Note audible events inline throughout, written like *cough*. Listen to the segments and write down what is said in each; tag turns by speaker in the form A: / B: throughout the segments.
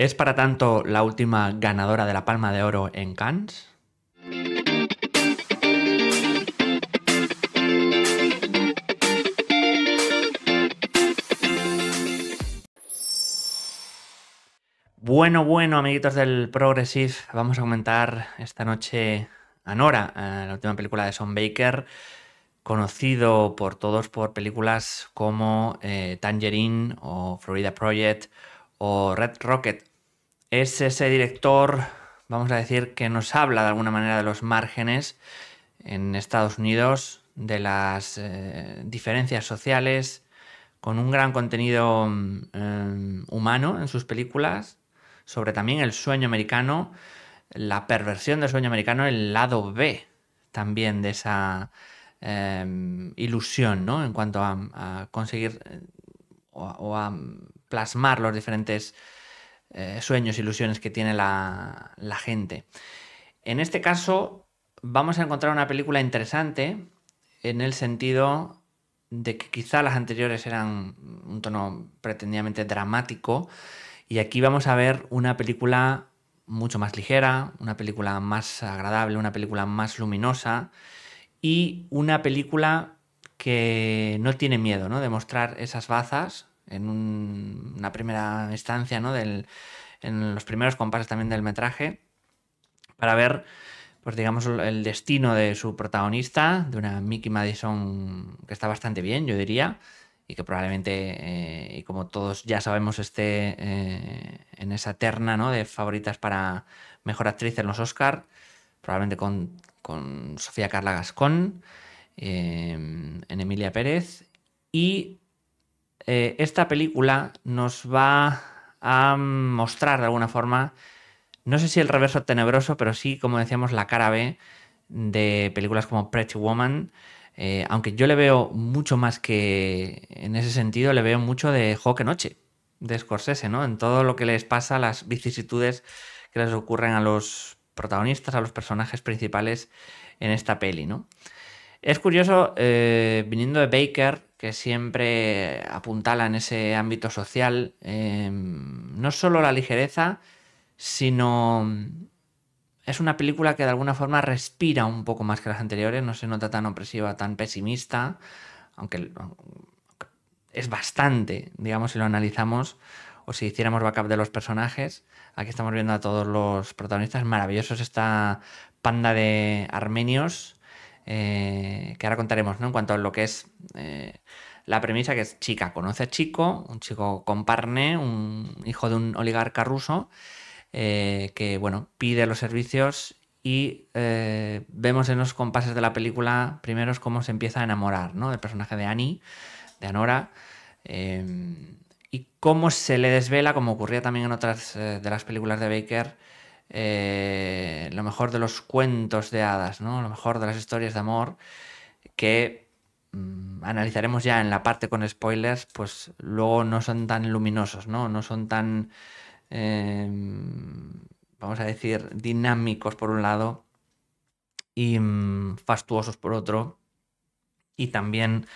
A: ¿Es para tanto la última ganadora de la Palma de Oro en Cannes? Bueno, bueno, amiguitos del Progressive, vamos a comentar esta noche a Nora, eh, la última película de Sean Baker, conocido por todos por películas como eh, Tangerine o Florida Project o Red Rocket es ese director, vamos a decir, que nos habla de alguna manera de los márgenes en Estados Unidos, de las eh, diferencias sociales, con un gran contenido mm, eh, humano en sus películas, sobre también el sueño americano, la perversión del sueño americano, el lado B también de esa eh, ilusión, ¿no? En cuanto a, conseguir o a plasmar los diferentes eh, sueños, ilusiones que tiene la, la gente. En este caso, vamos a encontrar una película interesante en el sentido de que quizá las anteriores eran un tono pretendidamente dramático y aquí vamos a ver una película mucho más ligera, una película más agradable, una película más luminosa y una película que no tiene miedo ¿no? de mostrar esas bazas en una primera instancia, ¿no? en los primeros compases también del metraje, para ver, pues digamos, el destino de su protagonista, de una Mickey Madison que está bastante bien, yo diría, y que probablemente, eh, y como todos ya sabemos, esté eh, en esa terna ¿no? de favoritas para mejor actriz en los Oscar, probablemente con, Sofía Carla Gascón, eh, en Emilia Pérez, y eh, esta película nos va a mostrar de alguna forma, no sé si el reverso tenebroso, pero sí, como decíamos, la cara B de películas como Pretty Woman. Eh, aunque yo le veo mucho más que en ese sentido, le veo mucho de Hawke Noche, de Scorsese, ¿no? En todo lo que les pasa, las vicisitudes que les ocurren a los protagonistas, a los personajes principales en esta peli, ¿no? Es curioso, eh, viniendo de Baker, que siempre apuntala en ese ámbito social, em, no solo la ligereza, sino mm, es una película que de alguna forma respira un poco más que las anteriores, no se nota tan opresiva, tan pesimista, aunque es bastante, digamos, si lo analizamos o si hiciéramos backup de los personajes. Aquí estamos viendo a todos los protagonistas, maravillosos esta panda de armenios eh, que ahora contaremos, ¿no? En cuanto a lo que es eh, la premisa, que es chica conoce a chico, un chico con parne, un hijo de un oligarca ruso, eh, que, bueno, pide los servicios y vemos en los compases de la película primero cómo se empieza a enamorar, Del personaje de Annie, de Anora. Em, y cómo se le desvela, como ocurría también en otras de las películas de Baker, eh, lo mejor de los cuentos de hadas, ¿no? lo mejor de las historias de amor, que mm, analizaremos ya en la parte con spoilers, pues luego no son tan luminosos, no, no son tan, em, vamos a decir, dinámicos por un lado y mm, fastuosos por otro, y también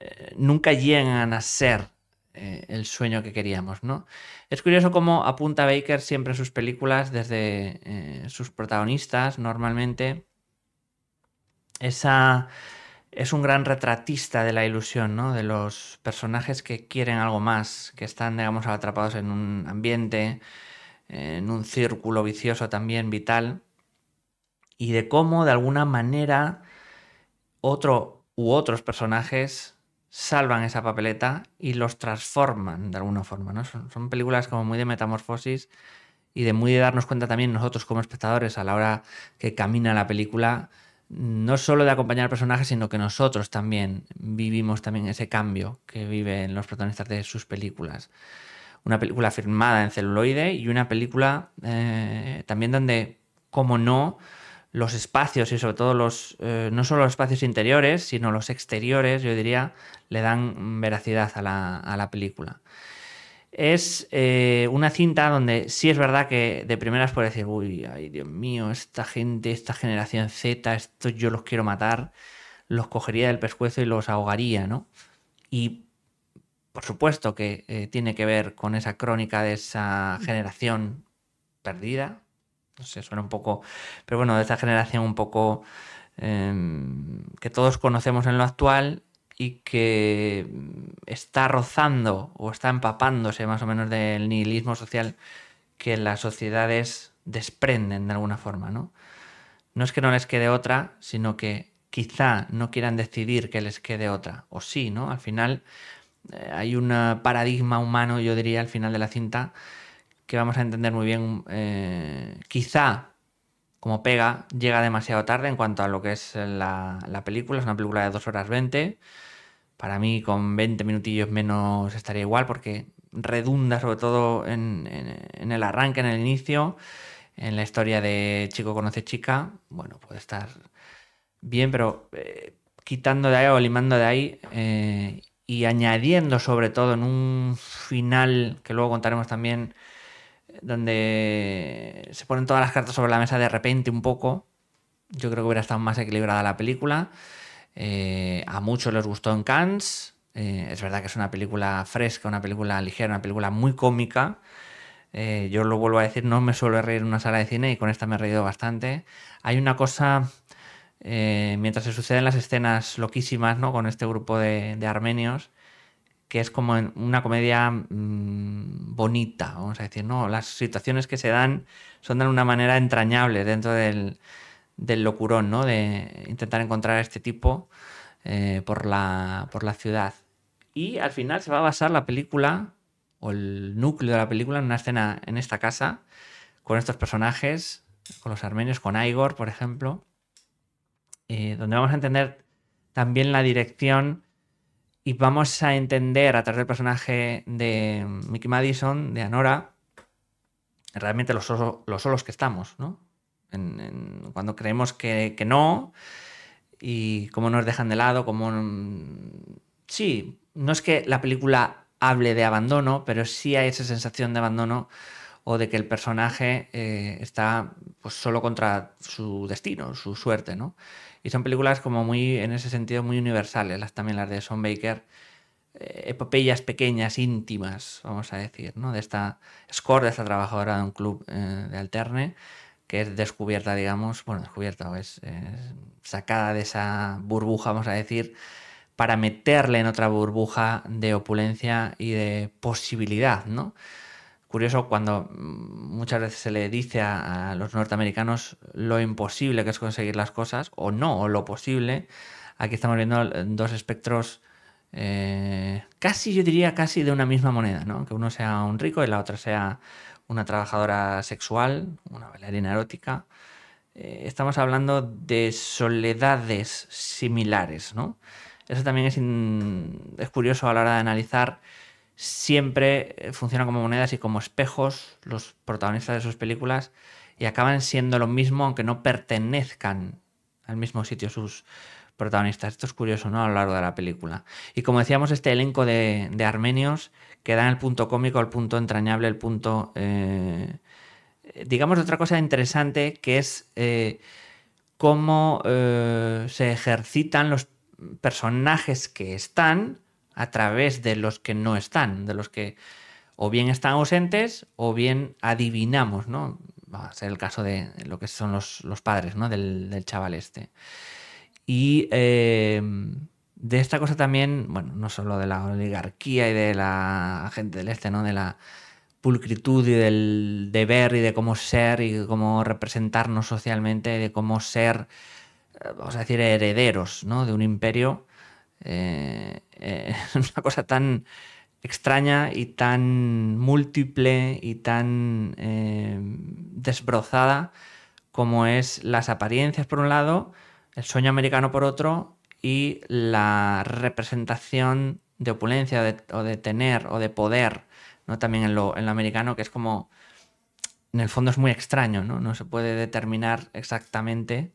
A: eh, nunca llegan a ser eh, el sueño que queríamos, ¿no? Es curioso cómo apunta Baker siempre sus películas desde eh, sus protagonistas, normalmente. Esa es un gran retratista de la ilusión, ¿no? De los personajes que quieren algo más, que están, digamos, atrapados en un ambiente, en un círculo vicioso también vital, y de cómo, de alguna manera, otro u otros personajes salvan esa papeleta y los transforman de alguna forma. ¿no? Son, películas como muy de metamorfosis y de muy de darnos cuenta también nosotros como espectadores a la hora que camina la película, no solo de acompañar al personaje, sino que nosotros también vivimos también ese cambio que viven los protagonistas de sus películas. Una película firmada en celuloide y una película eh, también donde, como no, los espacios y sobre todo los, eh, no solo los espacios interiores, sino los exteriores, yo diría, le dan veracidad a la, película. Es eh, una cinta donde sí es verdad que de primeras puede decir, uy, ay Dios mío, esta gente, esta generación Z, esto yo los quiero matar, los cogería del pescuezo y los ahogaría, ¿no? Y por supuesto que eh, tiene que ver con esa crónica de esa generación perdida, no sé, suena un poco, pero bueno, de esta generación un poco em, que todos conocemos en lo actual y que está rozando o está empapándose más o menos del nihilismo social que las sociedades desprenden de alguna forma, ¿no? No es que no les quede otra, sino que quizá no quieran decidir que les quede otra, o sí, ¿no? Al final eh, hay un paradigma humano, yo diría, al final de la cinta, que vamos a entender muy bien, eh, quizá como pega, llega demasiado tarde en cuanto a lo que es la, la película. Es una película de 2 horas 20. Para mí, con 20 minutillos menos estaría igual, porque redunda sobre todo en, el arranque, en el inicio, en la historia de chico conoce chica. Bueno, puede estar bien, pero eh, quitando de ahí o limando de ahí eh, y añadiendo sobre todo en un final que luego contaremos también donde se ponen todas las cartas sobre la mesa de repente un poco. Yo creo que hubiera estado más equilibrada la película. Eh, a muchos les gustó en Cannes. Eh, es verdad que es una película fresca, una película ligera, una película muy cómica. Eh, yo lo vuelvo a decir, no me suelo reír en una sala de cine y con esta me he reído bastante. Hay una cosa, mientras se suceden las escenas loquísimas, ¿no? Con este grupo de armenios, que es como una comedia mm, bonita, vamos a decir, ¿no? Las situaciones que se dan son de una manera entrañable dentro del, locurón, ¿no? De intentar encontrar a este tipo eh, por, la, por la ciudad. Y al final se va a basar la película, o el núcleo de la película, en una escena en esta casa, con estos personajes, con los armenios, con Igor, por ejemplo, eh, donde vamos a entender también la dirección y vamos a entender a través del personaje de Mickey Madison, de Anora, realmente los, los solos que estamos, ¿no? cuando creemos que, que, no y cómo nos dejan de lado, cómo... Sí, no es que la película hable de abandono, pero sí hay esa sensación de abandono o de que el personaje eh, está pues, solo contra su destino, su suerte, ¿no? Y son películas como muy, en ese sentido, muy universales, las, también las de Son Baker, eh, epopeyas pequeñas, íntimas, vamos a decir, ¿no? De esta score, de esta trabajadora de un club eh, de alterne, que es descubierta, digamos, bueno, descubierta, o es sacada de esa burbuja, vamos a decir, para meterle en otra burbuja de opulencia y de posibilidad, ¿no? curioso cuando mm, muchas veces se le dice a, los norteamericanos lo imposible que es conseguir las cosas, o no, o lo posible. Aquí estamos viendo eh, dos espectros eh, casi, yo diría, casi de una misma moneda, ¿no? Que uno sea un rico y la otra sea una trabajadora sexual, una bailarina erótica. Eh, estamos hablando de soledades similares, ¿no? Eso también es, es curioso a la hora de analizar siempre eh, funcionan como monedas y como espejos los protagonistas de sus películas y acaban siendo lo mismo aunque no pertenezcan al mismo sitio sus protagonistas. Esto es curioso, ¿no? A lo largo de la película. Y como decíamos, este elenco de, armenios que dan el punto cómico, el punto entrañable, el punto... Eh, digamos otra cosa interesante que es eh, cómo se ejercitan los personajes que están a través de los que no están, de los que o bien están ausentes o bien adivinamos, ¿no? Va a ser el caso de lo que son los, padres, ¿no? Del, chaval este. Y em, de esta cosa también, bueno, no solo de la oligarquía y de la gente del este, ¿no? De la pulcritud y del deber y de cómo ser y cómo representarnos socialmente, de cómo ser, eh, vamos a decir, herederos, ¿no? De un imperio es eh, eh, *laughs* una cosa tan extraña y tan múltiple y tan eh, desbrozada como es las apariencias por un lado, el sueño americano por otro y la representación de opulencia o de tener o de poder, ¿no? también en lo, americano, que es como, en el fondo es muy extraño, no se puede determinar exactamente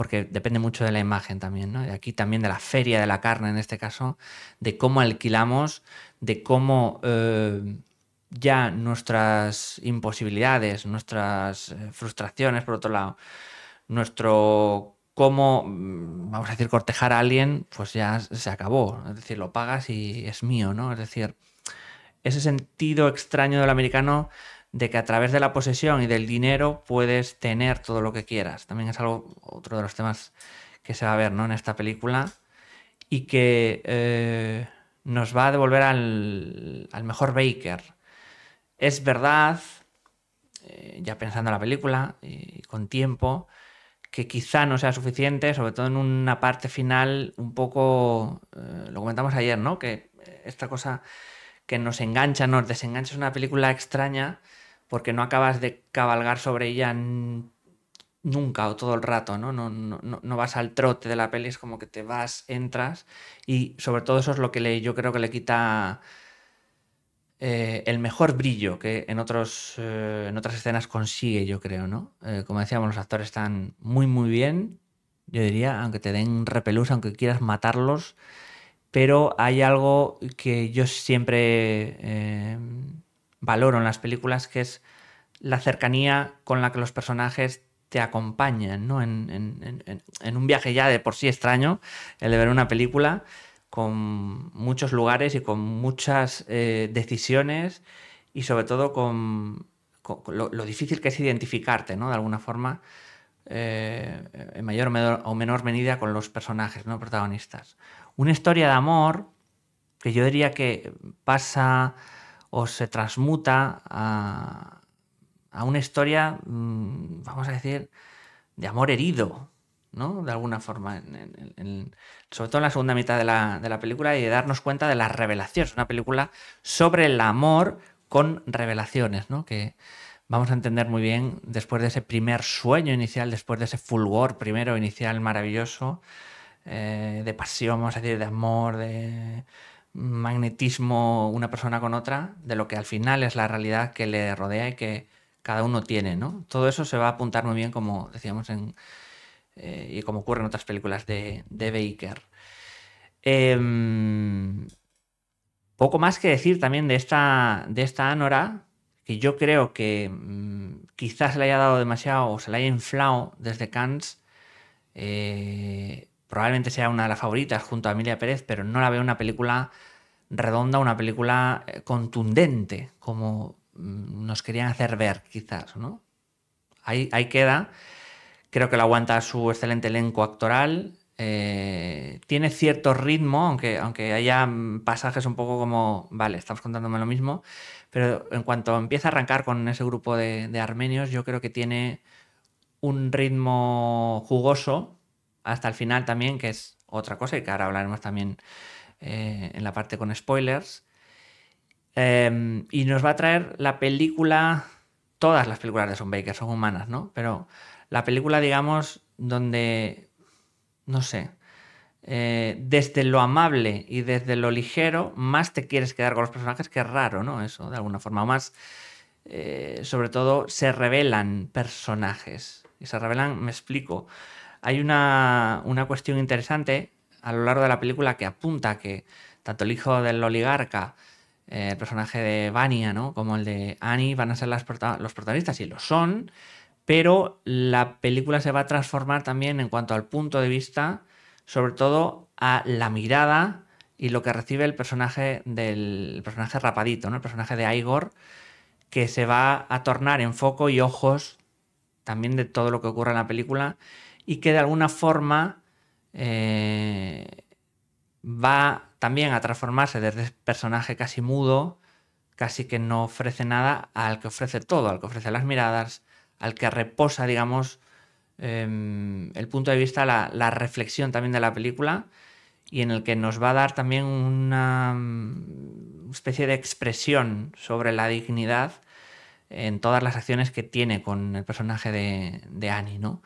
A: porque depende mucho de la imagen también, ¿no? Y aquí también de la feria de la carne en este caso, de cómo alquilamos, de cómo eh, ya nuestras imposibilidades, nuestras eh, frustraciones, por otro lado, nuestro cómo, mm, vamos a decir, cortejar a alguien, pues ya se acabó. Es decir, lo pagas y es mío, ¿no? Es decir, ese sentido extraño del americano de que a través de la posesión y del dinero puedes tener todo lo que quieras. También es algo, otro de los temas que se va a ver ¿no? en esta película y que eh, nos va a devolver al, al mejor Baker. Es verdad, eh, ya pensando en la película y con tiempo, que quizá no sea suficiente, sobre todo en una parte final un poco, eh, lo comentamos ayer, ¿no? Que esta cosa que nos engancha, nos desengancha es una película extraña porque no acabas de cabalgar sobre ella nunca o todo el rato, ¿no? No, ¿no? vas al trote de la peli, es como que te vas, entras y sobre todo eso es lo que le, yo creo que le quita eh, el mejor brillo que en, otros, eh, en otras escenas consigue, yo creo, ¿no? Eh, como decíamos, los actores están muy, muy bien, yo diría, aunque te den repelús, aunque quieras matarlos, pero hay algo que yo siempre valoro en las películas, que es la cercanía con la que los personajes te acompañan, ¿no? En, un viaje ya de por sí extraño, el de ver una película con muchos lugares y con muchas eh, decisiones y sobre todo con, lo, difícil que es identificarte, ¿no? De alguna forma, eh, en mayor o menor medida con los personajes, ¿no? Protagonistas. Una historia de amor que yo diría que pasa o se transmuta a, una historia, mm, vamos a decir, de amor herido, ¿no? De alguna forma, sobre todo en la segunda mitad de la, película y de darnos cuenta de las revelaciones. Una película sobre el amor con revelaciones, ¿no? Que vamos a entender muy bien después de ese primer sueño inicial, después de ese fulgor primero inicial maravilloso, eh, de pasión, vamos a decir, de amor, de magnetismo una persona con otra de lo que al final es la realidad que le rodea y que cada uno tiene, ¿no? Todo eso se va a apuntar muy bien, como decíamos en, eh, y como ocurre en otras películas de, de Baker. Em, poco más que decir también de esta, de esta Anora, que yo creo que mm, quizás se le haya dado demasiado o se le haya inflado desde Kant probablemente sea una de las favoritas junto a Emilia Pérez, pero no la veo una película redonda, una película eh, contundente, como mm, nos querían hacer ver, quizás, ¿no? Ahí, queda. Creo que lo aguanta su excelente elenco actoral. Eh, tiene cierto ritmo, aunque, aunque haya mm, pasajes un poco como, vale, estamos contándome lo mismo, pero en cuanto empieza a arrancar con ese grupo de armenios, yo creo que tiene un ritmo jugoso, hasta el final también, que es otra cosa y que ahora hablaremos también eh, en la parte con spoilers. Em, y nos va a traer la película, todas las películas de Son Baker son humanas, ¿no? Pero la película, digamos, donde, no sé, eh, desde lo amable y desde lo ligero, más te quieres quedar con los personajes, que es raro, ¿no? Eso, de alguna forma, o más, eh, sobre todo, se revelan personajes y se revelan, me explico. Hay una, cuestión interesante a lo largo de la película que apunta que tanto el hijo del oligarca, eh, el personaje de Vania, como el de Annie van a ser los protagonistas y lo son, pero la película se va a transformar también en cuanto al punto de vista, sobre todo a la mirada y lo que recibe el personaje del personaje rapadito, el personaje de Igor, que se va a tornar en foco y ojos también de todo lo que ocurre en la película y que de alguna forma eh, va también a transformarse desde personaje casi mudo, casi que no ofrece nada, al que ofrece todo, al que ofrece las miradas, al que reposa, digamos, em, el punto de vista, la, reflexión también de la película y en el que nos va a dar también una mm, especie de expresión sobre la dignidad en todas las acciones que tiene con el personaje de, Annie, ¿no?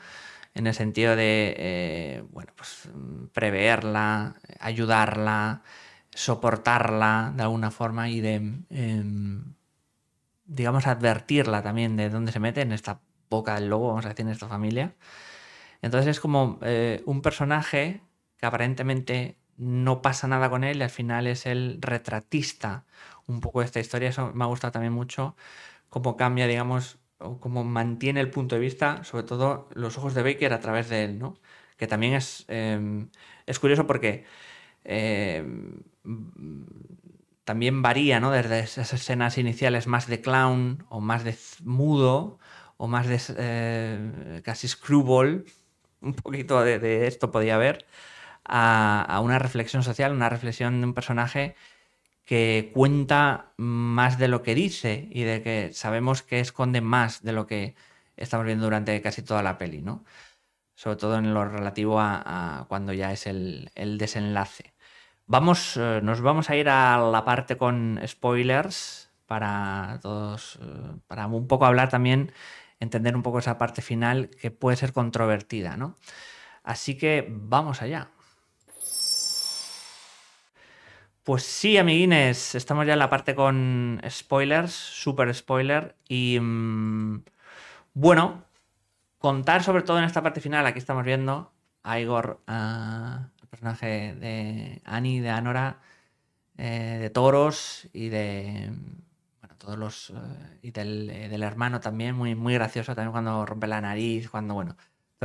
A: En el sentido de, eh, bueno, pues preverla, ayudarla, soportarla de alguna forma y de, em, digamos, advertirla también de dónde se mete en esta boca del lobo, vamos a decir, en esta familia. Entonces es como eh, un personaje que aparentemente no pasa nada con él y al final es el retratista un poco de esta historia. Eso me ha gustado también mucho cómo cambia, digamos, o cómo mantiene el punto de vista, sobre todo los ojos de Baker a través de él, ¿no? Que también es, em, es curioso porque em, también varía, ¿no? Desde esas escenas iniciales más de clown o más de mudo o más de eh, casi screwball, un poquito de, esto podía haber, a, a, una reflexión social, una reflexión de un personaje que cuenta más de lo que dice y de que sabemos que esconde más de lo que estamos viendo durante casi toda la peli, ¿no? Sobre todo en lo relativo a, cuando ya es el, desenlace. Vamos, eh, nos vamos a ir a la parte con spoilers para todos, eh, para un poco hablar también, entender un poco esa parte final que puede ser controvertida, ¿no? Así que vamos allá. Pues sí, amiguines, estamos ya en la parte con spoilers, super spoiler. Y mm, bueno, contar sobre todo en esta parte final, aquí estamos viendo a Igor, el personaje de Annie, de Anora, eh, de Toros y de todos los. Eh, y del, eh, del, hermano también, muy, muy gracioso también cuando rompe la nariz, cuando, bueno,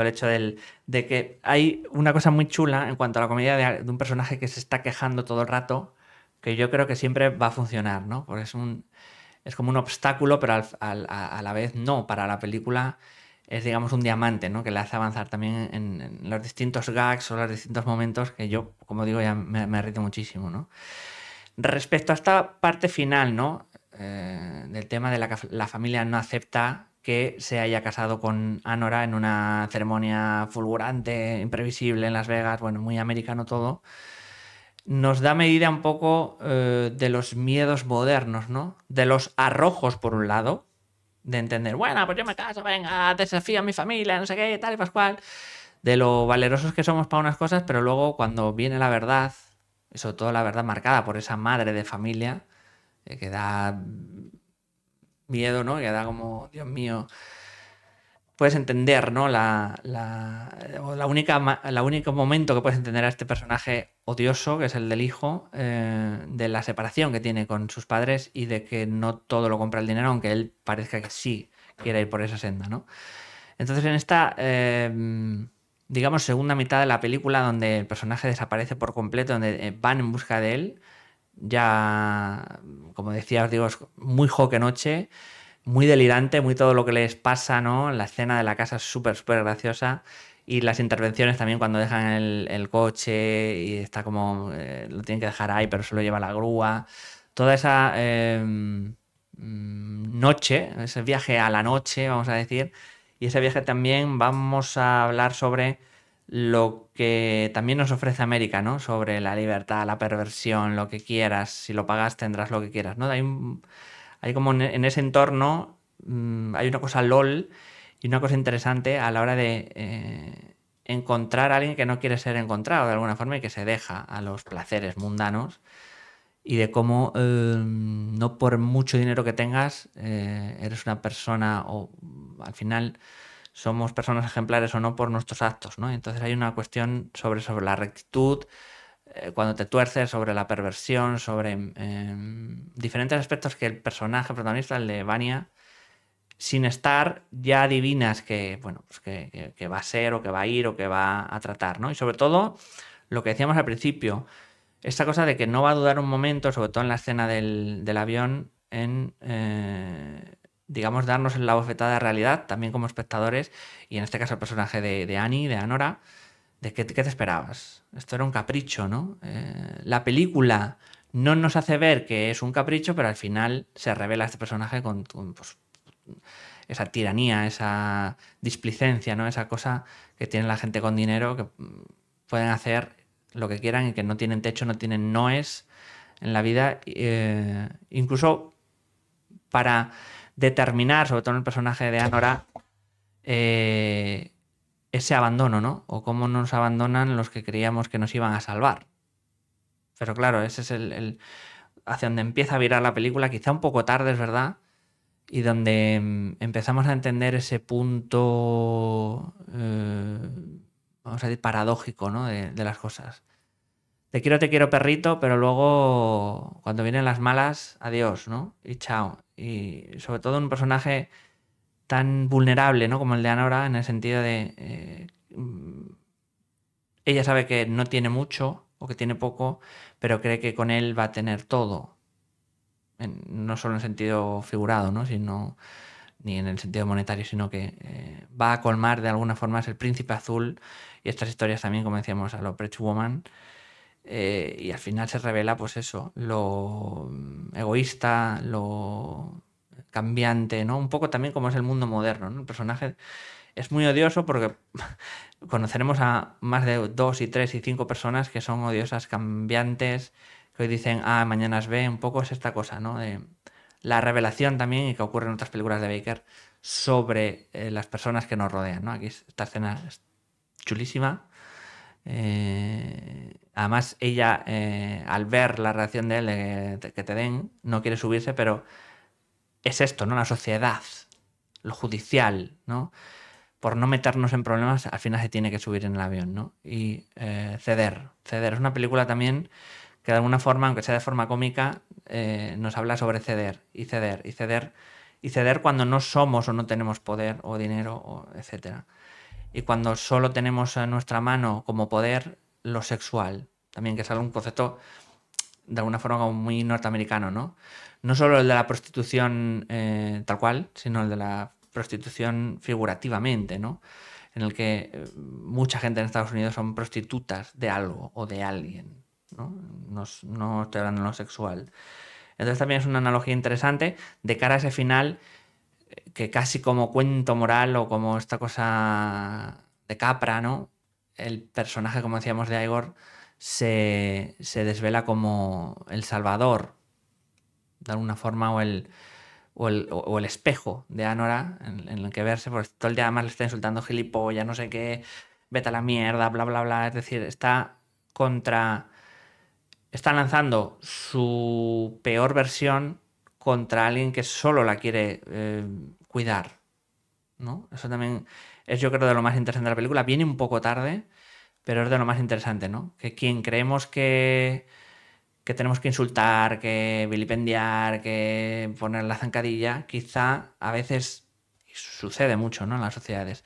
A: el hecho del, de que hay una cosa muy chula en cuanto a la comedia de, un personaje que se está quejando todo el rato, que yo creo que siempre va a funcionar, ¿no? Porque es, un, es como un obstáculo, pero a, la vez no, para la película es, digamos, un diamante, ¿no? Que le hace avanzar también en, los distintos gags o los distintos momentos que yo, como digo, ya me, me rito muchísimo, ¿no? Respecto a esta parte final, ¿no? Eh, del tema de la, la familia no acepta que se haya casado con Anora en una ceremonia fulgurante, imprevisible en Las Vegas, bueno, muy americano todo, nos da medida un poco eh, de los miedos modernos, ¿no? De los arrojos, por un lado, de entender, bueno, pues yo me caso, venga, desafío a mi familia, no sé qué, tal y pascual, de lo valerosos que somos para unas cosas, pero luego cuando viene la verdad, sobre todo la verdad marcada por esa madre de familia, eh, que da miedo, ¿no? Que da como, Dios mío, puedes entender, ¿no? La, la, única, la único momento que puedes entender a este personaje odioso, que es el del hijo, eh, de la separación que tiene con sus padres y de que no todo lo compra el dinero, aunque él parezca que sí quiera ir por esa senda, ¿no? Entonces en esta, eh, digamos, segunda mitad de la película donde el personaje desaparece por completo, donde eh, van en busca de él, ya, como decía, os digo, es muy joke noche, muy delirante, muy todo lo que les pasa, ¿no? La escena de la casa es súper, súper graciosa. Y las intervenciones también cuando dejan el, coche y está como, eh, lo tienen que dejar ahí, pero se lo lleva la grúa. Toda esa em, mm, noche, ese viaje a la noche, vamos a decir. Y ese viaje también vamos a hablar sobre lo que también nos ofrece América, ¿no? Sobre la libertad, la perversión, lo que quieras, si lo pagas tendrás lo que quieras, ¿no? Hay, como en ese entorno mm, hay una cosa LOL y una cosa interesante a la hora de eh, encontrar a alguien que no quiere ser encontrado de alguna forma y que se deja a los placeres mundanos y de cómo em, no por mucho dinero que tengas eh, eres una persona o al final somos personas ejemplares o no por nuestros actos, ¿no? Entonces hay una cuestión sobre, sobre la rectitud, eh, cuando te tuerces, sobre la perversión, sobre em, diferentes aspectos que el personaje protagonista, el de Vania, sin estar, ya adivinas que, bueno, pues que, va a ser o que va a ir o que va a tratar, ¿no? Y sobre todo, lo que decíamos al principio, esta cosa de que no va a dudar un momento, sobre todo en la escena del, avión, en... Eh, digamos, darnos la bofetada de realidad, también como espectadores, y en este caso el personaje de, de Annie, de Anora, de qué, te esperabas. Esto era un capricho, ¿no? Eh, la película no nos hace ver que es un capricho, pero al final se revela este personaje con, pues, esa tiranía, esa displicencia, ¿no? Esa cosa que tiene la gente con dinero, que pueden hacer lo que quieran y que no tienen techo, no tienen noes en la vida. Eh, incluso para determinar, sobre todo en el personaje de Anora, eh, ese abandono, ¿no? O cómo nos abandonan los que creíamos que nos iban a salvar. Pero claro, ese es el, hacia donde empieza a virar la película, quizá un poco tarde, es verdad, y donde mm, empezamos a entender ese punto, eh, vamos a decir, paradójico, ¿no? De, de las cosas. Te quiero, te quiero, perrito, pero luego cuando vienen las malas, adiós, ¿no? Y chao y sobre todo un personaje tan vulnerable, ¿no? Como el de Anora, en el sentido de... Eh, mm, ella sabe que no tiene mucho o que tiene poco, pero cree que con él va a tener todo. no solo en sentido figurado, ¿no? Sino, ni en el sentido monetario, sino que eh, va a colmar de alguna forma es el príncipe azul y estas historias también, como decíamos, a lo Preach Woman, eh, y al final se revela, pues eso, lo mm, egoísta, lo cambiante, ¿no? Un poco también como es el mundo moderno, ¿no? El personaje es muy odioso porque *laughs* conoceremos a más de dos y tres y cinco personas que son odiosas, cambiantes, que hoy dicen, ah, mañana es B, un poco es esta cosa, ¿no? De la revelación también y que ocurre en otras películas de Baker sobre eh, las personas que nos rodean, ¿no? Aquí esta escena es chulísima. Eh Además, ella, eh, al ver la reacción de él, eh, que te den, no quiere subirse, pero es esto, ¿no? La sociedad, lo judicial, ¿no? Por no meternos en problemas, al final se tiene que subir en el avión, ¿no? Y eh, ceder. Ceder es una película también que de alguna forma, aunque sea de forma cómica, nos habla sobre ceder y ceder y ceder y ceder cuando no somos o no tenemos poder o dinero, etc. etcétera. Y cuando solo tenemos en nuestra mano como poder lo sexual, también que es un concepto de alguna forma como muy norteamericano, ¿no? No solo el de la prostitución eh, tal cual, sino el de la prostitución figurativamente, ¿no? En el que eh, mucha gente en Estados Unidos son prostitutas de algo o de alguien, ¿no? No, estoy hablando de lo sexual. Entonces también es una analogía interesante de cara a ese final eh, que casi como cuento moral o como esta cosa de Capra, ¿no? El personaje, como decíamos, de Igor se, desvela como el Salvador, de alguna forma, o el, o el, espejo de Anora en, el que verse, porque todo el día además le está insultando gilipollas, no sé qué, vete a la mierda, bla, bla, bla. Es decir, está contra. Está lanzando su peor versión contra alguien que solo la quiere eh, cuidar. ¿no? Eso también es, yo creo, de lo más interesante de la película. Viene un poco tarde pero es de lo más interesante, ¿no? Que quien creemos que, que tenemos que insultar, que vilipendiar, que poner la zancadilla, quizá a veces sucede mucho, ¿no? En las sociedades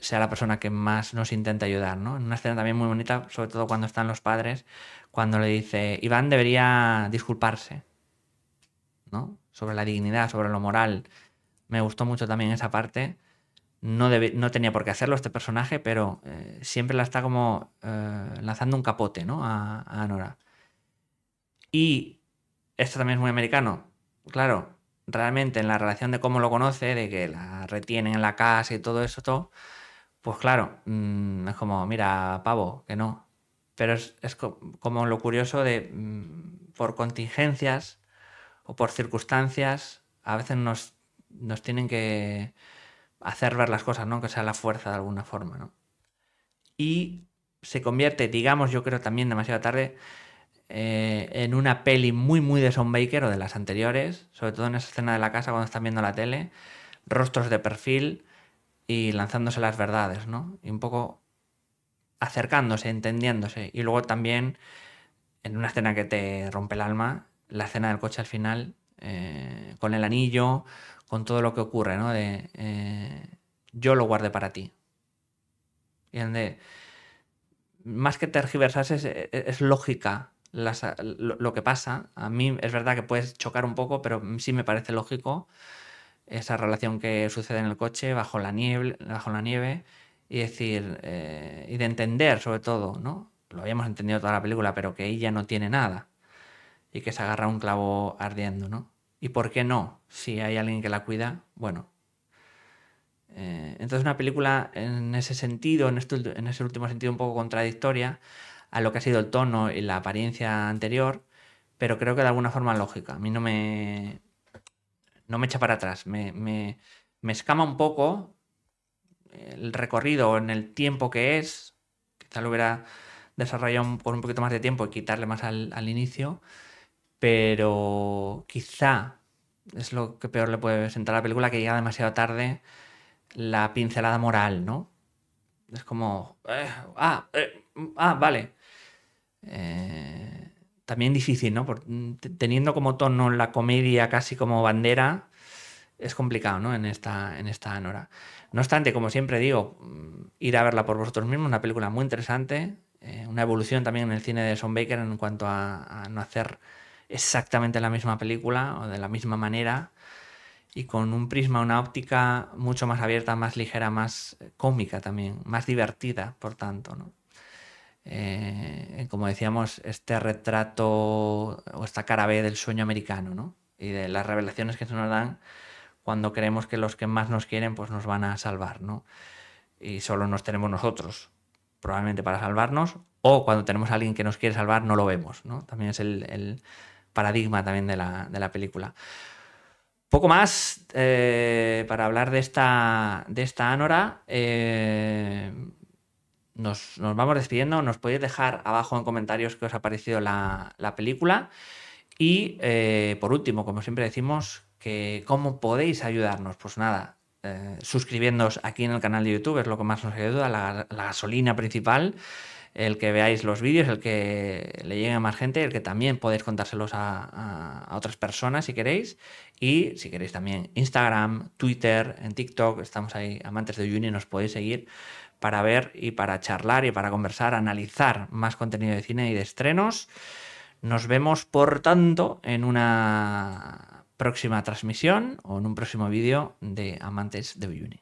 A: sea la persona que más nos intenta ayudar, ¿no? En una escena también muy bonita, sobre todo cuando están los padres, cuando le dice, Iván debería disculparse, ¿no? Sobre la dignidad, sobre lo moral. Me gustó mucho también esa parte no, tenía por qué hacerlo este personaje, pero eh, siempre la está como eh, lanzando un capote ¿no? a, Nora. Y esto también es muy americano. Claro, realmente en la relación de cómo lo conoce, de que la retienen en la casa y todo eso, todo, pues claro, mm, es como, mira, pavo, que no. Pero es, como lo curioso de, mm, por contingencias o por circunstancias, a veces nos, nos tienen que hacer ver las cosas, ¿no? Que sea la fuerza de alguna forma, ¿no? Y se convierte, digamos, yo creo también demasiado tarde, eh, en una peli muy, muy de Son Baker o de las anteriores, sobre todo en esa escena de la casa cuando están viendo la tele, rostros de perfil y lanzándose las verdades, ¿no? Y un poco acercándose, entendiéndose. Y luego también, en una escena que te rompe el alma, la escena del coche al final, eh, con el anillo, con todo lo que ocurre, ¿no? De eh, yo lo guardé para ti. Y más que tergiversarse, es, lógica lo, que pasa. A mí es verdad que puedes chocar un poco, pero sí me parece lógico esa relación que sucede en el coche bajo la nieve, bajo la nieve y decir, eh, y de entender sobre todo, ¿no? Lo habíamos entendido toda la película, pero que ella no tiene nada y que se agarra un clavo ardiendo, ¿no? ¿Y por qué no? Si hay alguien que la cuida, bueno. Eh, entonces una película en ese sentido, este en, ese último sentido un poco contradictoria a lo que ha sido el tono y la apariencia anterior, pero creo que de alguna forma lógica. A mí no me, no me echa para atrás, me, me, escama un poco el recorrido en el tiempo que es, quizá lo hubiera desarrollado por un, poquito más de tiempo y quitarle más al, al inicio, pero quizá es lo que peor le puede sentar a la película, que llega demasiado tarde la pincelada moral, ¿no? Es como, eh, ah, eh, ah, vale. Eh, también difícil, ¿no? teniendo como tono la comedia casi como bandera, es complicado, ¿no? En esta, en esta Nora. No obstante, como siempre digo, mm, ir a verla por vosotros mismos, una película muy interesante, una evolución también en el cine de Son Baker en cuanto a no hacer exactamente la misma película o de la misma manera y con un prisma, una óptica mucho más abierta, más ligera, más eh, cómica también, más divertida, por tanto. ¿no? Eh, como decíamos, este retrato o esta cara B del sueño americano ¿no? y de las revelaciones que se nos dan cuando creemos que los que más nos quieren pues nos van a salvar ¿no? y solo nos tenemos nosotros probablemente para salvarnos o cuando tenemos a alguien que nos quiere salvar no lo vemos. ¿no? También es el paradigma también de la, película. Poco más eh, para hablar de esta, de esta Anora. Eh, nos, vamos despidiendo. Nos podéis dejar abajo en comentarios qué os ha parecido la, película. Y eh, por último, como siempre decimos, que cómo podéis ayudarnos. Pues nada, suscribiéndoos aquí en el canal de YouTube es lo que más nos ayuda, la gasolina principal el que veáis los vídeos, el que le llegue a más gente, el que también podéis contárselos a, otras personas si queréis. Y si queréis también Instagram, Twitter, en TikTok, estamos ahí, amantes de Uyuni, nos podéis seguir para ver y para charlar y para conversar, analizar más contenido de cine y de estrenos. Nos vemos, por tanto, en una próxima transmisión o en un próximo vídeo de Amantes de Uyuni.